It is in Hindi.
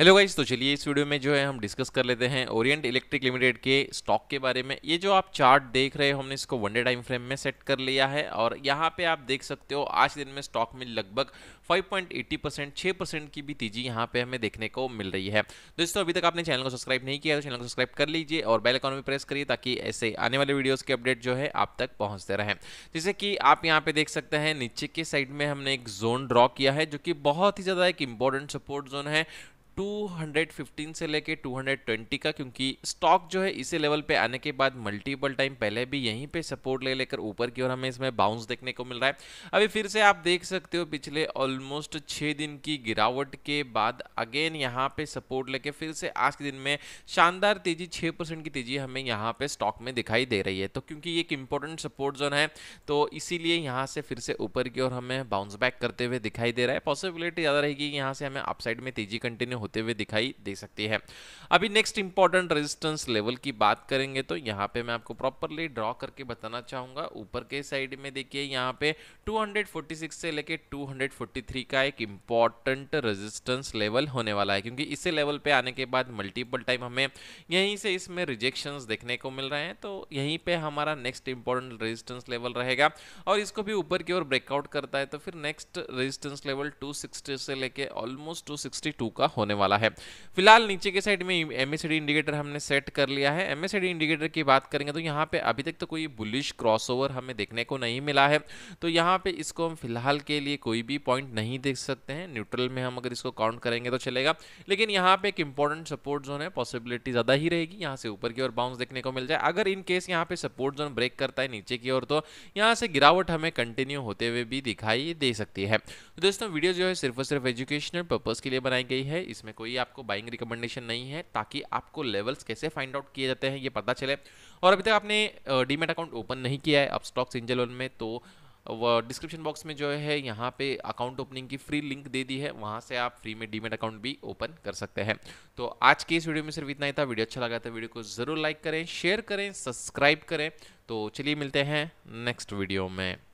हेलो गाइज तो चलिए इस वीडियो में जो है हम डिस्कस कर लेते हैं ओरिएंट इलेक्ट्रिक लिमिटेड के स्टॉक के बारे में ये जो आप चार्ट देख रहे हो हमने इसको वन डे टाइम फ्रेम में सेट कर लिया है और यहाँ पे आप देख सकते हो आज दिन में स्टॉक में लगभग 5.80 परसेंट छः परसेंट की भी तेजी यहाँ पे हमें देखने को मिल रही है दोस्तों अभी तक आपने चैनल को सब्सक्राइब नहीं किया तो चैनल को सब्सक्राइब कर लीजिए और बेल अकाउंट भी प्रेस करिए ताकि ऐसे आने वाले वीडियोज़ के अपडेट जो है आप तक पहुँचते रहें जैसे कि आप यहाँ पर देख सकते हैं नीचे के साइड में हमने एक जोन ड्रॉ किया है जो कि बहुत ही ज़्यादा एक इम्पोर्टेंट सपोर्ट जोन है 215 से लेके 220 का क्योंकि स्टॉक जो है इसी लेवल पे आने के बाद मल्टीपल टाइम पहले भी यहीं पे सपोर्ट ले लेकर ऊपर की ओर हमें इसमें बाउंस देखने को मिल रहा है अभी फिर से आप देख सकते हो पिछले ऑलमोस्ट छः दिन की गिरावट के बाद अगेन यहाँ पे सपोर्ट लेके फिर से आज के दिन में शानदार तेजी छः परसेंट की तेजी हमें यहाँ पे स्टॉक में दिखाई दे रही है तो क्योंकि ये एक इंपॉर्टेंट सपोर्ट जोन है तो इसीलिए यहाँ से फिर से ऊपर की ओर हमें बाउंस बैक करते हुए दिखाई दे रहा है पॉसिबिलिटी ज़्यादा रहेगी यहाँ से हमें अपसाइड में तेजी कंटिन्यू होती होते हुए दिखाई दे सकती है अभी नेक्स्ट इंपॉर्टेंट रेजिस्टेंस लेवल की बात करेंगे तो यहाँ पे मैं आपको प्रॉपरली ड्रॉ करके बताना चाहूंगा ऊपर के साइड में देखिए यहाँ पे 246 से लेके 243 का एक इंपॉर्टेंट रेजिस्टेंस लेवल होने वाला है क्योंकि इसे लेवल पे आने के बाद मल्टीपल टाइम हमें यहीं से इसमें रिजेक्शन देखने को मिल रहे हैं तो यहीं पर हमारा नेक्स्ट इंपॉर्टेंट रजिस्टेंस लेवल रहेगा और इसको भी ऊपर की ओर ब्रेकआउट करता है तो फिर नेक्स्ट रजिस्टेंस लेवल टू से लेके ऑलमोस्ट टू का होने होने वाला है फिलहाल नीचे के साइड में एम इंडिकेटर हमने सेट कर लिया है एम इंडिकेटर की बात करेंगे तो यहाँ पे अभी तक तो कोई बुलिश क्रॉसओवर हमें देखने को नहीं मिला है तो यहाँ पे इसको हम फिलहाल के लिए कोई भी पॉइंट नहीं देख सकते हैं न्यूट्रल में हम अगर इसको काउंट करेंगे तो चलेगा लेकिन यहाँ पे एक इंपॉर्टेंट सपोर्ट जोन है पॉसिबिलिटी ज़्यादा ही रहेगी यहाँ से ऊपर की ओर बाउंस देखने को मिल जाए अगर इन केस यहाँ पे सपोर्ट जोन ब्रेक करता है नीचे की ओर तो यहाँ से गिरावट हमें कंटिन्यू होते हुए भी दिखाई दे सकती है तो दोस्तों वीडियो जो है सिर्फ और सिर्फ एजुकेशनल पर्पज़ के लिए बनाई गई है इस इसमें कोई आपको बाइंग रिकमेंडेशन नहीं है ताकि आपको लेवल्स कैसे फाइंड आउट किए जाते हैं ये पता चले और अभी तक आपने डीमेट अकाउंट ओपन नहीं किया है अब स्टॉक्स इंजल में तो डिस्क्रिप्शन बॉक्स में जो है यहाँ पे अकाउंट ओपनिंग की फ्री लिंक दे दी है वहाँ से आप फ्री में डीमेट अकाउंट भी ओपन कर सकते हैं तो आज के इस वीडियो में सिर्फ इतना ही था वीडियो अच्छा लगा था वीडियो तो को ज़रूर लाइक करें शेयर करें सब्सक्राइब करें तो चलिए मिलते हैं नेक्स्ट वीडियो में